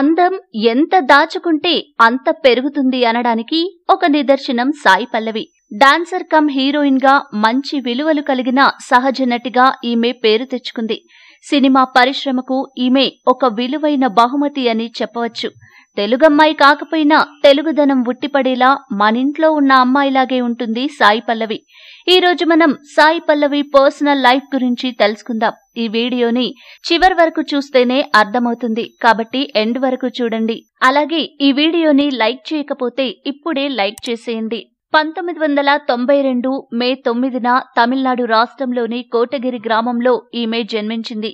అందం ఎంత దాచుకుంటే అంత పెరుగుతుంది అనడానికి ఒక నిదర్శనం Sai Pallavi dancer cum heroine గా మంచి విలువలు కలిగిన సహజ నటిగా ఈమె పేరు తెచ్చుకుంది సినిమా పరిశ్రమకు ఈమె ఒక విలువైన బహుమతి అని చెప్పవచ్చు తెలుగమ్మాయి కాకపోయినా తెలుగుదనం ఉట్టిపడేలా మనింట్లో ఉన్న అమ్మాయిలాగే ఉంటుంది సాయి పల్లవి ఈరోజు మనం సాయి పల్లవి పర్సనల్ లైఫ్ గురించి తెలుసుకుందాం ఈ వీడియోని చివరి వరకు చూస్తేనే అర్థమవుతుంది కాబట్టి ఎండ్ వరకు చూడండి అలాగే ఈ వీడియోని లైక్ చేయకపోతే ఇప్పుడే లైక్ చేసేయండి పంతొమ్మిది వందల తొంభై రెండు మే తొమ్మిదిన తమిళనాడు రాష్ట్రంలోని కోటగిరి గ్రామంలో ఈమె జన్మించింది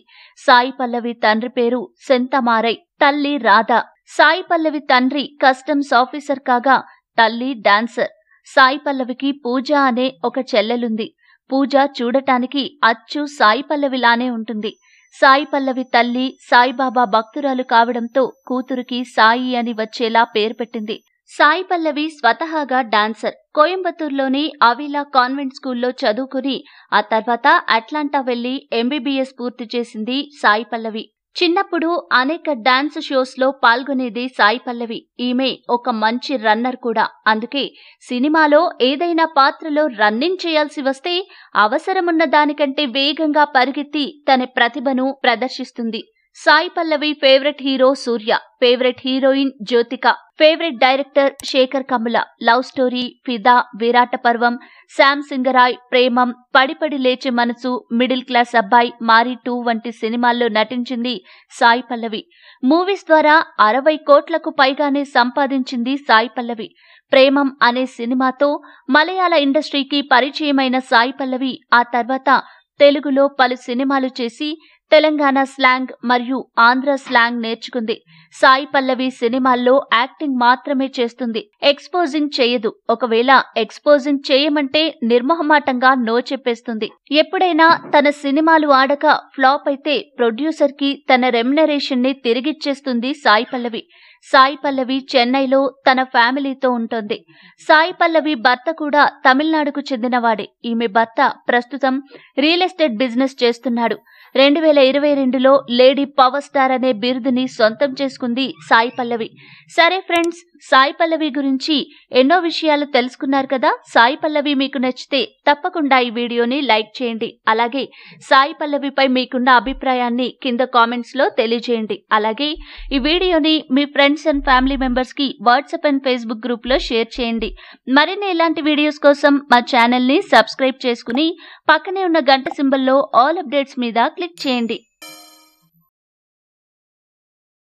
సాయి పల్లవి తండ్రి పేరు సెంతమారై తల్లి రాధ సాయి పల్లవి తండ్రి కస్టమ్స్ ఆఫీసర్ కాగా తల్లి డాన్సర్ సాయి పల్లవికి పూజ అనే ఒక చెల్లెలుంది పూజ చూడటానికి అచ్చు సాయి పల్లవిలానే ఉంటుంది సాయి పల్లవి తల్లి సాయిబాబా భక్తురాలు కావడంతో కూతురికి సాయి అని వచ్చేలా పేరు పెట్టింది సాయి పల్లవి స్వతహాగా డాన్సర్ కోయంబత్తూర్లోని అవిలా కాన్వెంట్ స్కూల్లో చదువుకుని ఆ తర్వాత అట్లాంటా వెళ్లి ఎంబీబీఎస్ పూర్తి చేసింది సాయి పల్లవి చిన్నప్పుడు అనేక డాన్స్ షోస్లో పాల్గొనేది సాయి పల్లవి ఈమె ఒక మంచి రన్నర్ కూడా అందుకే సినిమాలో ఏదైనా పాత్రలో రన్నింగ్ చేయాల్సి వస్తే అవసరమున్న దానికంటే వేగంగా పరిగెత్తి తన ప్రతిభను ప్రదర్శిస్తుంది Sai Pallavi favourite hero Suriya favourite heroine Jyothika favourite director Sekhar Kammula love story Fidaa Virata పర్వం శామ్ సింగరాయ్ ప్రేమం పడిపడి లేచే మనసు మిడిల్ క్లాస్ అబ్బాయి మారి టూ వంటి సినిమాల్లో నటించింది సాయి పల్లవి మూవీస్ ద్వారా అరవై కోట్లకు పైగానే సంపాదించింది సాయి పల్లవి ప్రేమం అనే సినిమాతో మలయాళ ఇండస్ట్రీకి పరిచయమైన సాయి పల్లవి ఆ తర్వాత తెలుగులో పలు సినిమాలు చేసి తెలంగాణ స్లాంగ్ మరియు ఆంధ్ర స్లాంగ్ నేర్చుకుంది సాయి పల్లవి సినిమాల్లో యాక్టింగ్ మాత్రమే చేస్తుంది ఎక్స్పోజింగ్ చేయదు ఒకవేళ ఎక్స్పోజింగ్ చేయమంటే నిర్మహమాటంగా నో చెప్పేస్తుంది ఎప్పుడైనా తన సినిమాలు ఆడక ఫ్లాప్ అయితే ప్రొడ్యూసర్ కి తన రెమ్యునరేషన్ ని తిరిగిచ్చేస్తుంది సాయి పల్లవి సాయి పల్లవి చెన్నైలో తన ఫ్యామిలీతో ఉంటుంది సాయి పల్లవి భర్త కూడా తమిళనాడుకు చెందినవాడే ఈమె భర్త ప్రస్తుతం రియల్ ఎస్టేట్ బిజినెస్ చేస్తున్నాడు రెండు వేల ఇరవై రెండులో లేడీ పవర్ స్టార్ అనే బిరుదుని సొంతం చేసుకుంది సాయి పల్లవి సరే ఫ్రెండ్స్ సాయి పల్లవి గురించి ఎన్నో విషయాలు తెలుసుకున్నారు కదా సాయి పల్లవి మీకు నచ్చితే తప్పకుండా ఈ వీడియోని లైక్ చేయండి అలాగే సాయి పల్లవిపై మీకున్న అభిప్రాయాన్ని కింద కామెంట్స్ లో తెలియజేయండి అలాగే ఈ వీడియోని మీ ఫ్రెండ్స్ అండ్ ఫ్యామిలీ మెంబర్స్ కి వాట్సాప్ అండ్ ఫేస్బుక్ గ్రూప్ లో షేర్ చేయండి మరిన్ని ఇలాంటి వీడియోస్ కోసం మా ఛానల్ ని సబ్స్క్రైబ్ చేసుకుని పక్కనే ఉన్న గంట సింబల్లో ఆల్ అప్డేట్స్ మీద క్లిక్ కామెంట్ చేయండి